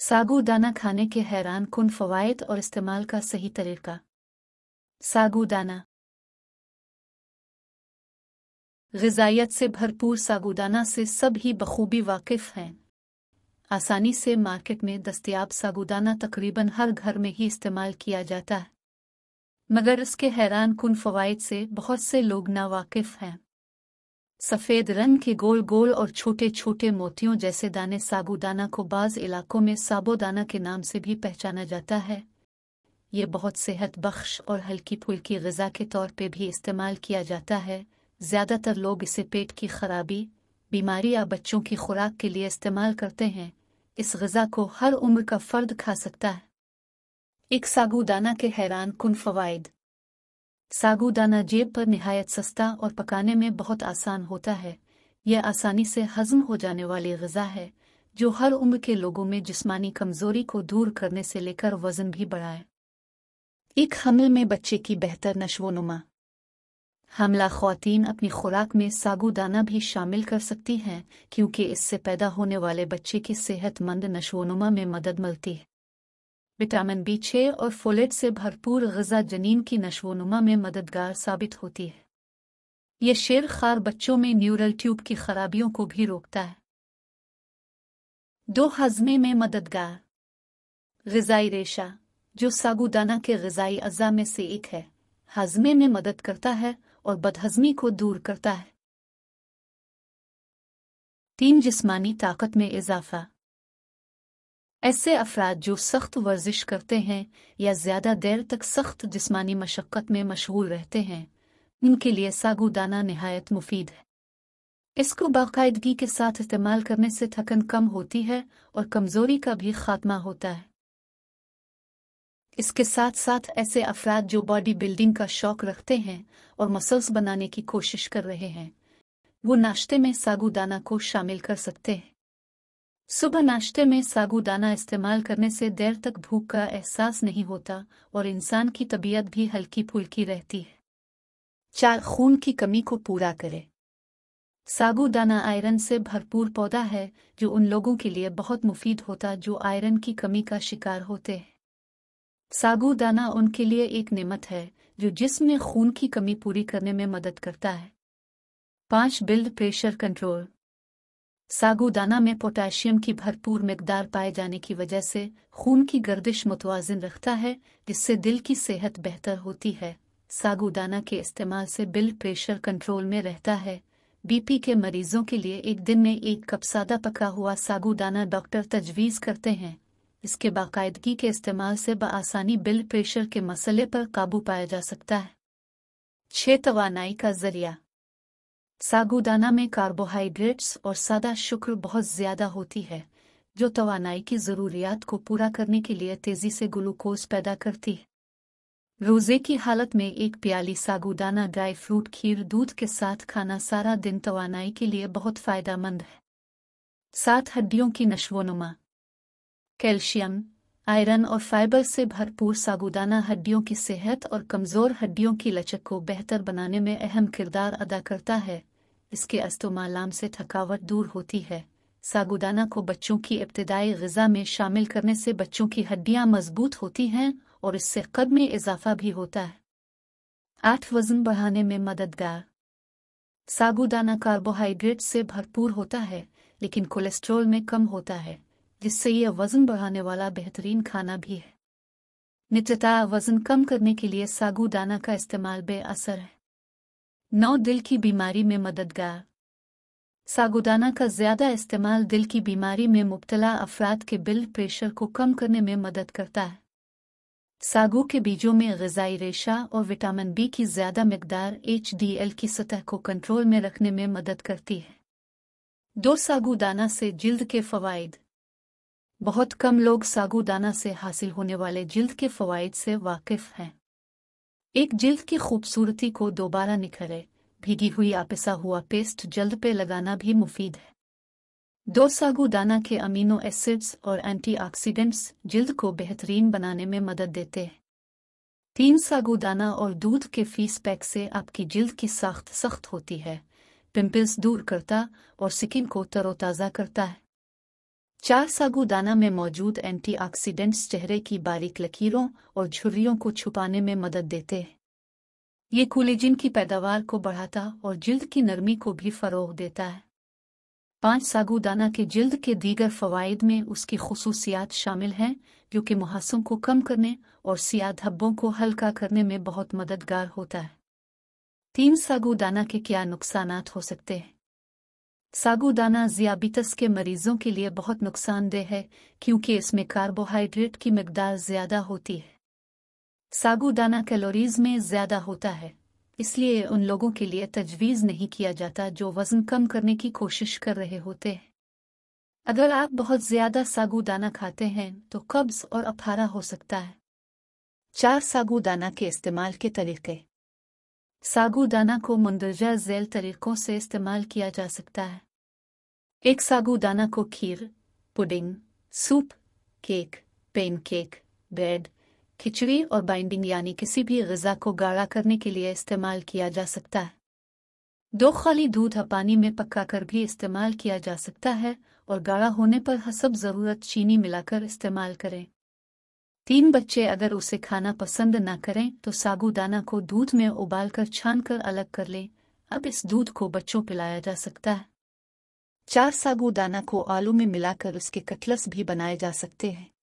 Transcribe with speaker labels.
Speaker 1: दाना खाने के हैरान कन फवायद और इस्तेमाल का सही तरीका दाना गजाइत से भरपूर सागूदाना से सब ही बखूबी वाकिफ हैं आसानी से मार्केट में दस्तियाब सागुदाना तकरीबन हर घर में ही इस्तेमाल किया जाता है मगर इसके हैरान कन फवायद से बहुत से लोग नावाकिफ हैं सफ़ेद रंग के गोल गोल और छोटे छोटे मोतियों जैसे दाने साबूदाना को बाज इलाकों में साबूदाना के नाम से भी पहचाना जाता है ये बहुत सेहत बख्श और हल्की फुल्की गज़ा के तौर पे भी इस्तेमाल किया जाता है ज़्यादातर लोग इसे पेट की खराबी बीमारी या बच्चों की खुराक के लिए इस्तेमाल करते हैं इस गज़ा को हर उम्र का फ़र्द खा सकता है एक साबूदाना के हैरान कन फ़वाद सागुदाना जेब पर नहायत सस्ता और पकाने में बहुत आसान होता है यह आसानी से हजम हो जाने वाली गजा है जो हर उम्र के लोगों में जिस्मानी कमजोरी को दूर करने से लेकर वजन भी बढ़ाए एक हमले में बच्चे की बेहतर नशोनुमा हमला खातन अपनी खुराक में सागुदाना भी शामिल कर सकती हैं क्योंकि इससे पैदा होने वाले बच्चे की सेहतमंद नशोनुमा में मदद मिलती है विटामिन बी छः और फोलेट से भरपूर गजा जनीन की नशोनुमा में मददगार साबित होती है यह शेर खार बच्चों में न्यूरल ट्यूब की खराबियों को भी रोकता है दो हजमे में मददगार गजाई रेशा जो सागुदाना के गजाई अज्जा में से एक है हजमे में मदद करता है और बदहजमी को दूर करता है तीन जिस्मानी ताकत में इजाफा ऐसे अफराद जो सख्त वर्जिश करते हैं या ज्यादा देर तक सख्त जिस्मानी मशक्क़त में मशगूल रहते हैं उनके लिए सागुदाना नहायत मुफीद है इसको बाकायदगी के साथ इस्तेमाल करने से थकन कम होती है और कमज़ोरी का भी खात्मा होता है इसके साथ साथ ऐसे अफराद जो बॉडी बिल्डिंग का शौक रखते हैं और मसल्स बनाने की कोशिश कर रहे हैं वो नाश्ते में सागुदाना को शामिल कर सकते हैं सुबह नाश्ते में सागुदाना इस्तेमाल करने से देर तक भूख का एहसास नहीं होता और इंसान की तबीयत भी हल्की फुल्की रहती है चार खून की कमी को पूरा करे सागुदाना आयरन से भरपूर पौधा है जो उन लोगों के लिए बहुत मुफीद होता जो आयरन की कमी का शिकार होते हैं सागुदाना उनके लिए एक नेमत है जो जिस्म में खून की कमी पूरी करने में मदद करता है पांच बिल्ड प्रेशर कंट्रोल सागुदाना में पोटाशियम की भरपूर मकदार पाए जाने की वजह से खून की गर्दिश मुतवाजन रखता है जिससे दिल की सेहत बेहतर होती है सागुदाना के इस्तेमाल से ब्लड प्रेशर कंट्रोल में रहता है बीपी के मरीजों के लिए एक दिन में एक कप सादा पका हुआ सागुदाना डॉक्टर तजवीज़ करते हैं इसके बाकायदगी के इस्तेमाल से बआसानी ब्लड प्रेशर के मसले पर काबू पाया जा सकता है छः तोानाई का जरिया सागुदाना में कार्बोहाइड्रेट्स और सादा शुक्र बहुत ज्यादा होती है जो तोानाई की ज़रूरियात को पूरा करने के लिए तेज़ी से ग्लूकोज पैदा करती है रोज़े की हालत में एक प्याली सागुदाना ड्राई फ्रूट खीर दूध के साथ खाना सारा दिन तोानाई के लिए बहुत फ़ायदेमंद है सात हड्डियों की नशवोनुमा कैल्शियम आयरन और फाइबर से भरपूर सागुदाना हड्डियों की सेहत और कमज़ोर हड्डियों की लचक को बेहतर बनाने में अहम किरदार अदा करता है इसके अस्तोमालाम से थकावट दूर होती है सागुदाना को बच्चों की इब्तदाई गजा में शामिल करने से बच्चों की हड्डियां मजबूत होती हैं और इससे कद में इजाफा भी होता है आठ वजन बढ़ाने में मददगार सागुदाना कार्बोहाइड्रेट से भरपूर होता है लेकिन कोलेस्ट्रॉल में कम होता है जिससे यह वजन बढ़ाने वाला बेहतरीन खाना भी है नित्यता वजन कम करने के लिए सागुदाना का इस्तेमाल बेअसर है नौ दिल की बीमारी में मददगार सागुदाना का ज़्यादा इस्तेमाल दिल की बीमारी में मुबतला अफराद के ब्लड प्रेशर को कम करने में मदद करता है सागू के बीजों में गजाई रेशा और विटामिन बी की ज़्यादा मकदार एच डी एल की सतह को कंट्रोल में रखने में मदद करती है दो सागुदाना से जिल्द के फ़वाद बहुत कम लोग सागुदाना से हासिल होने वाले जिल्द के फ़वाद से वाकिफ़ हैं एक जिल्द की खूबसूरती को दोबारा निखरे भीगी हुई आपिसा हुआ पेस्ट जल्द पे लगाना भी मुफीद है दो सागुदाना दाना के अमीनो एसिड्स और एंटीऑक्सीडेंट्स जिल्द को बेहतरीन बनाने में मदद देते हैं तीन सागू दाना और दूध के फीस पैक से आपकी जिल्द की साख्त सख्त होती है पिंपल्स दूर करता और स्किन को तरोताज़ा करता है चार सागुदाना में मौजूद एंटीऑक्सीडेंट्स चेहरे की बारीक लकीरों और झुर्रियों को छुपाने में मदद देते हैं ये कोलेजिन की पैदावार को बढ़ाता और जिल्द की नरमी को भी फरोह देता है पांच सागुदाना के जिल्द के दीगर फवायद में उसकी खसूसियात शामिल हैं जो कि मुहासों को कम करने और सियाह धब्बों को हल्का करने में बहुत मददगार होता है तीन सागुदाना के क्या नुकसान हो सकते हैं सागुदाना जियाबीतस के मरीजों के लिए बहुत नुकसानदेह है क्योंकि इसमें कार्बोहाइड्रेट की मकदार ज्यादा होती है सागुदाना कैलोरीज में ज्यादा होता है इसलिए उन लोगों के लिए तजवीज़ नहीं किया जाता जो वज़न कम करने की कोशिश कर रहे होते हैं अगर आप बहुत ज़्यादा सागुदाना खाते हैं तो कब्ज़ और अफारा हो सकता है चार सागुदाना के इस्तेमाल के तरीके सागुदाना को मुंदरजा जैल तरीकों से इस्तेमाल किया जा सकता है एक सागुदाना को खीर pudding soup cake pancake bread खिचड़ी और बाइंडिंग यानी किसी भी गजा को गाढ़ा करने के लिए इस्तेमाल किया जा सकता है दो खाली दूध पानी में पक्का कर भी इस्तेमाल किया जा सकता है और गाढ़ा होने पर हसब ज़रूरत चीनी मिलाकर इस्तेमाल करें तीन बच्चे अगर उसे खाना पसंद न करें तो साबूदाना को दूध में उबालकर छानकर अलग कर लें अब इस दूध को बच्चों पिलाया जा सकता है चार सागुदाना को आलू में मिलाकर उसके कटलस भी बनाए जा सकते हैं